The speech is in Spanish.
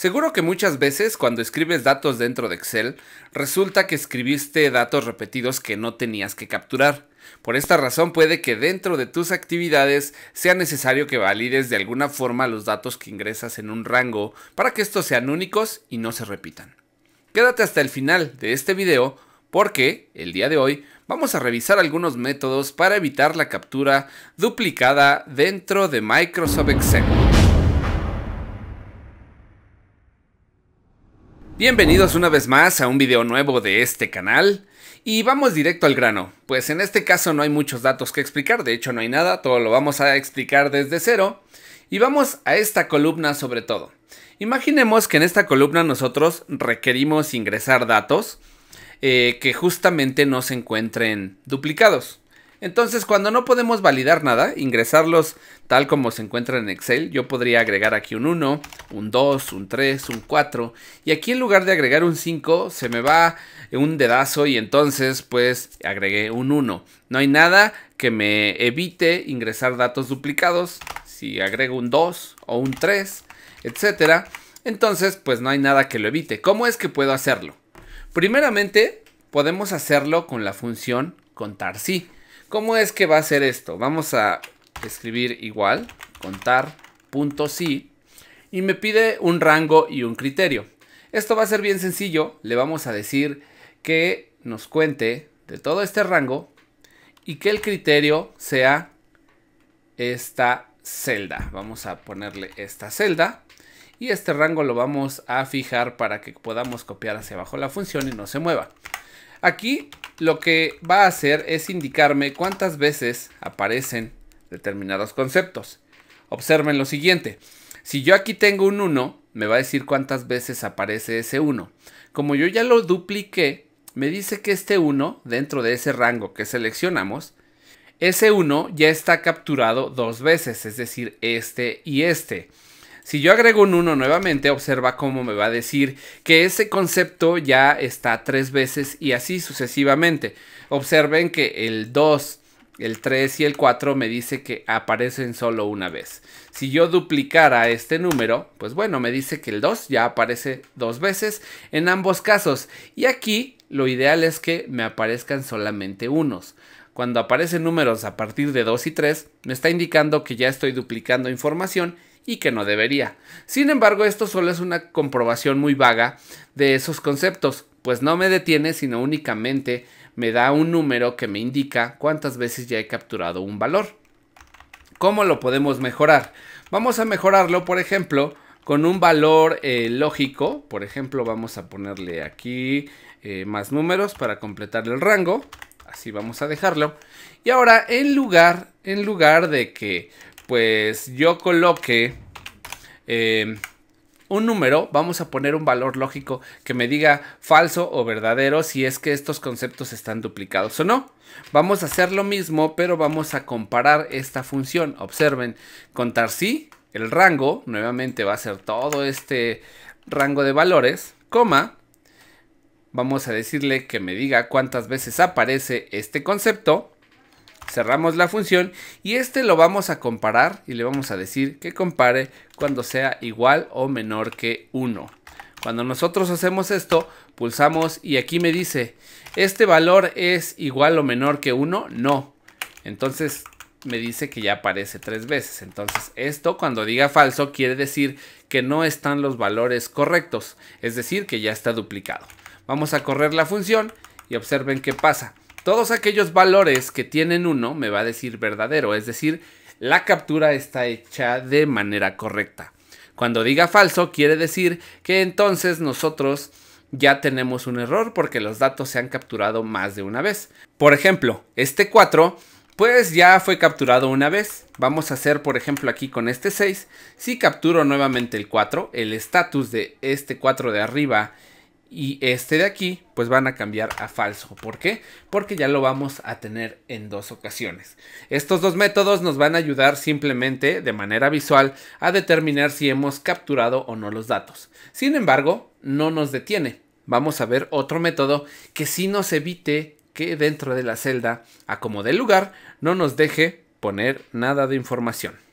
Seguro que muchas veces cuando escribes datos dentro de Excel, resulta que escribiste datos repetidos que no tenías que capturar. Por esta razón puede que dentro de tus actividades sea necesario que valides de alguna forma los datos que ingresas en un rango para que estos sean únicos y no se repitan. Quédate hasta el final de este video porque el día de hoy vamos a revisar algunos métodos para evitar la captura duplicada dentro de Microsoft Excel. Bienvenidos una vez más a un video nuevo de este canal y vamos directo al grano, pues en este caso no hay muchos datos que explicar, de hecho no hay nada, todo lo vamos a explicar desde cero y vamos a esta columna sobre todo. Imaginemos que en esta columna nosotros requerimos ingresar datos eh, que justamente no se encuentren duplicados. Entonces, cuando no podemos validar nada, ingresarlos tal como se encuentra en Excel, yo podría agregar aquí un 1, un 2, un 3, un 4. Y aquí en lugar de agregar un 5, se me va un dedazo y entonces pues agregué un 1. No hay nada que me evite ingresar datos duplicados. Si agrego un 2 o un 3, etcétera. Entonces, pues no hay nada que lo evite. ¿Cómo es que puedo hacerlo? Primeramente, podemos hacerlo con la función contar sí. ¿Cómo es que va a ser esto? Vamos a escribir igual, contar punto y me pide un rango y un criterio. Esto va a ser bien sencillo, le vamos a decir que nos cuente de todo este rango y que el criterio sea esta celda. Vamos a ponerle esta celda y este rango lo vamos a fijar para que podamos copiar hacia abajo la función y no se mueva. Aquí lo que va a hacer es indicarme cuántas veces aparecen determinados conceptos. Observen lo siguiente. Si yo aquí tengo un 1, me va a decir cuántas veces aparece ese 1. Como yo ya lo dupliqué, me dice que este 1, dentro de ese rango que seleccionamos, ese 1 ya está capturado dos veces, es decir, este y este. Si yo agrego un 1 nuevamente, observa cómo me va a decir que ese concepto ya está tres veces y así sucesivamente. Observen que el 2, el 3 y el 4 me dice que aparecen solo una vez. Si yo duplicara este número, pues bueno, me dice que el 2 ya aparece dos veces en ambos casos. Y aquí lo ideal es que me aparezcan solamente unos. Cuando aparecen números a partir de 2 y 3, me está indicando que ya estoy duplicando información y que no debería. Sin embargo, esto solo es una comprobación muy vaga de esos conceptos, pues no me detiene, sino únicamente me da un número que me indica cuántas veces ya he capturado un valor. ¿Cómo lo podemos mejorar? Vamos a mejorarlo, por ejemplo, con un valor eh, lógico. Por ejemplo, vamos a ponerle aquí eh, más números para completar el rango. Así vamos a dejarlo. Y ahora, en lugar, en lugar de que pues yo coloque eh, un número, vamos a poner un valor lógico que me diga falso o verdadero si es que estos conceptos están duplicados o no. Vamos a hacer lo mismo, pero vamos a comparar esta función. Observen, contar sí, el rango, nuevamente va a ser todo este rango de valores, coma, vamos a decirle que me diga cuántas veces aparece este concepto cerramos la función y este lo vamos a comparar y le vamos a decir que compare cuando sea igual o menor que 1. Cuando nosotros hacemos esto, pulsamos y aquí me dice, ¿este valor es igual o menor que 1? No. Entonces me dice que ya aparece tres veces. Entonces esto cuando diga falso quiere decir que no están los valores correctos, es decir, que ya está duplicado. Vamos a correr la función y observen qué pasa todos aquellos valores que tienen uno me va a decir verdadero, es decir, la captura está hecha de manera correcta. Cuando diga falso, quiere decir que entonces nosotros ya tenemos un error porque los datos se han capturado más de una vez. Por ejemplo, este 4 pues ya fue capturado una vez. Vamos a hacer, por ejemplo, aquí con este 6. Si capturo nuevamente el 4, el estatus de este 4 de arriba y este de aquí pues van a cambiar a falso. ¿Por qué? Porque ya lo vamos a tener en dos ocasiones. Estos dos métodos nos van a ayudar simplemente de manera visual a determinar si hemos capturado o no los datos. Sin embargo, no nos detiene. Vamos a ver otro método que sí nos evite que dentro de la celda, acomode el lugar, no nos deje poner nada de información.